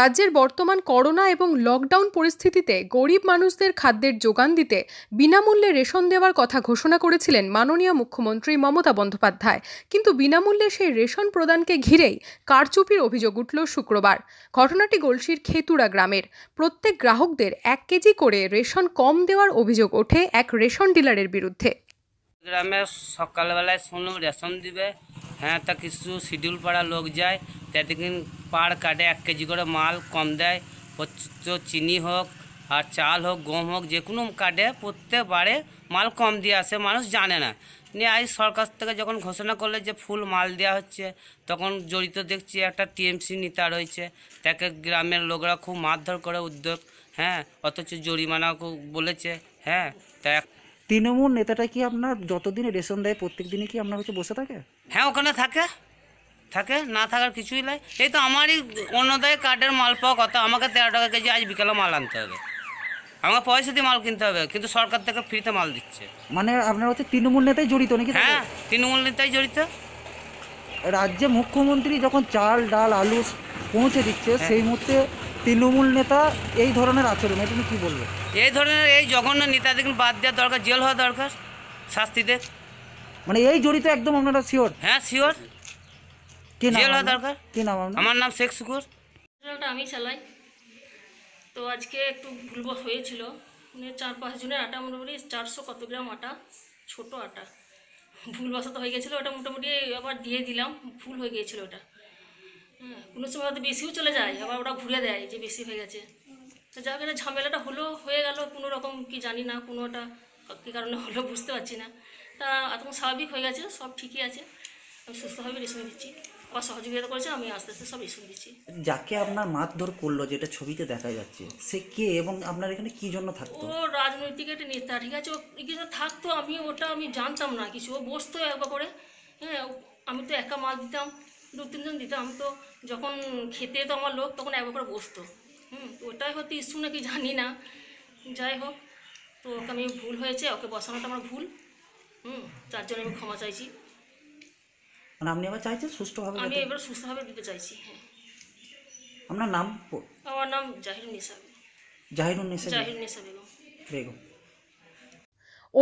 রাজ্যের বর্তমান করোনা এবং লকডাউন পরিস্থিতিতে গরিব মানুষদের খাদ্যের যোগান দিতে বিনামূল্যে রেশন দেওয়ার কথা ঘোষণা করেছিলেন মাননীয় মুখ্যমন্ত্রী মমতা বন্দ্যোপাধ্যায় কিন্তু বিনামূল্যে সেই রেশন প্রদানকে ঘিরেই কারচুপির অভিযোগ উঠল শুক্রবার ঘটনাটি গলসির খেতুরা গ্রামের প্রত্যেক গ্রাহকদের এক কেজি করে রেশন কম দেওয়ার অভিযোগ ওঠে এক রেশন ডিলারের বিরুদ্ধে গ্রামে সকালবেলায় শুনলাম রেশন দিবে হ্যাঁ তা কিছু শিডিউল পাড়া লোক যায় তেদিন পার কার্ডে এক কেজি করে মাল কম দেয় চিনি হোক আর চাল হোক গম হোক যে কোনো কার্ডে প্রত্যেকবারে মাল কম দিয়ে আসে মানুষ জানে না নিয়ে আজ সরকার থেকে যখন ঘোষণা করলে যে ফুল মাল দেওয়া হচ্ছে তখন জড়িত দেখছি একটা টিএমসি নেতা রয়েছে তাকে গ্রামের লোকরা খুব মারধর করে উদ্যোগ হ্যাঁ অথচ জরিমানা বলেছে হ্যাঁ তা তৃণমূল নেতাটা কি আপনার যতদিন রেশন দেয় প্রত্যেক দিনে কি আপনার হচ্ছে বসে থাকে হ্যাঁ ওখানে থাকে থাকে না থাকার কিছুই নাই এই তো আমারই অন্যদায় কার্ডের মাল পাওয়া কথা আমাকে তেরো টাকা কেজি আজ বিকালে মাল আনতে হবে আমাকে পয়সা দিয়ে মাল কিনতে হবে কিন্তু সরকার থেকে ফ্রিতে মাল দিচ্ছে মানে আপনার হচ্ছে তৃণমূল নেতাই জড়িত নাকি হ্যাঁ তৃণমূল নেতাই জড়িত রাজ্যে মুখ্যমন্ত্রী যখন চাল ডাল আলু পৌঁছে দিচ্ছে হ্যাঁ। সেই মুহূর্তে তৃণমূল নেতা এই ধরনের আচরণ এটা তুমি কী বলবে এই ধরনের এই জঘন্য নেতা দেখুন বাদ দেওয়া দরকার জেল হওয়া দরকার শাস্তিতে মানে এই জড়িত একদম আপনারা শিওর হ্যাঁ শিওর কি নাম জেল হওয়া দরকার কি নাম আপনার আমার নাম শেখ শুকুর আমি চালাই তো আজকে একটু ভুলবশ হয়েছিল মানে চার পাঁচ জনের আটা মোটামুটি চারশো কত গ্রাম আটা ছোট আটা ভুলবশত হয়ে গেছিলো ওটা মোটামুটি আবার দিয়ে দিলাম ভুল হয়ে গিয়েছিলো ওটা কোনো সময় হয়তো বেশিও চলে যায় আবার ওরা ঘুরে দেয় যে বেশি হয়ে গেছে তো যাক এটা ঝামেলাটা হলো হয়ে গেল কোনো রকম কি জানি না কোনোটা কী কারণে হলো বুঝতে পারছি না তা এতক্ষণ স্বাভাবিক হয়ে গেছে সব ঠিকই আছে আমি সুস্থভাবে রেশন দিচ্ছি আবার সহযোগিতা করেছে আমি আস্তে আস্তে সব রেশন দিচ্ছি যাকে আপনার মারধর করলো যেটা ছবিতে দেখা যাচ্ছে সে কে এবং আপনার এখানে কি জন্য থাকতো ও রাজনৈতিক একটা নেতা ঠিক আছে ও কিছু থাকতো আমি ওটা আমি জানতাম না কিছু ও বসতো একবার করে হ্যাঁ আমি তো একা মাছ দিতাম দু তিনজন দিতাম তো যখন খেতে তো আমার লোক তখন একবার করে বসতো হুম ওটাই হয়তো ইস্যু নাকি জানি না যাই হোক তো ওকে আমি ভুল হয়েছে ওকে বসানোটা আমার ভুল হুম তার জন্য আমি ক্ষমা চাইছি মানে আপনি আবার চাইছেন সুস্থভাবে আমি এবার সুস্থভাবে দিতে চাইছি হ্যাঁ আপনার নাম আমার নাম জাহিরুন নিসা জাহিরুন নিসা জাহিরুন নিসা বেগম বেগম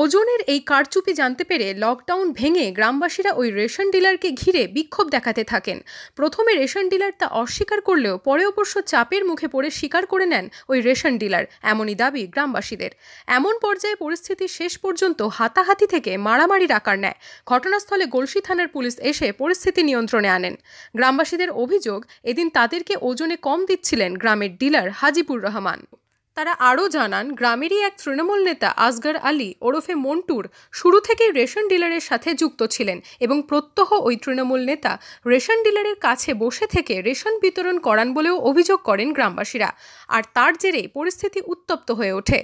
ওজনের এই কারচুপি জানতে পেরে লকডাউন ভেঙে গ্রামবাসীরা ওই রেশন ডিলারকে ঘিরে বিক্ষোভ দেখাতে থাকেন প্রথমে রেশন ডিলার তা অস্বীকার করলেও পরে অবশ্য চাপের মুখে পড়ে স্বীকার করে নেন ওই রেশন ডিলার এমনই দাবি গ্রামবাসীদের এমন পর্যায়ে পরিস্থিতি শেষ পর্যন্ত হাতাহাতি থেকে মারামারির আকার নেয় ঘটনাস্থলে গলসি থানার পুলিশ এসে পরিস্থিতি নিয়ন্ত্রণে আনেন গ্রামবাসীদের অভিযোগ এদিন তাদেরকে ওজনে কম দিচ্ছিলেন গ্রামের ডিলার হাজিপুর রহমান তারা আরও জানান গ্রামেরই এক তৃণমূল নেতা আসগর আলী ওরফে মন্টুর শুরু থেকেই রেশন ডিলারের সাথে যুক্ত ছিলেন এবং প্রত্যহ ওই তৃণমূল নেতা রেশন ডিলারের কাছে বসে থেকে রেশন বিতরণ করান বলেও অভিযোগ করেন গ্রামবাসীরা আর তার জেরেই পরিস্থিতি উত্তপ্ত হয়ে ওঠে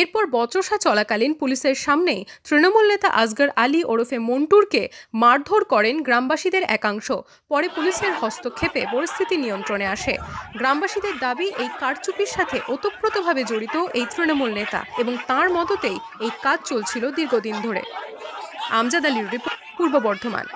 এরপর বচসা চলাকালীন পুলিশের সামনেই তৃণমূল নেতা আসগর আলী ওরফে মন্টুরকে মারধর করেন গ্রামবাসীদের একাংশ পরে পুলিশের হস্তক্ষেপে পরিস্থিতি নিয়ন্ত্রণে আসে গ্রামবাসীদের দাবি এই কারচুপির সাথে ওতপ্রোতভাবে অপরাধে জড়িত এই তৃণমূল নেতা এবং তার মততেই এই কাজ চলছিল দীর্ঘদিন ধরে আমজাদ আলীর রিপোর্ট পূর্ব বর্ধমান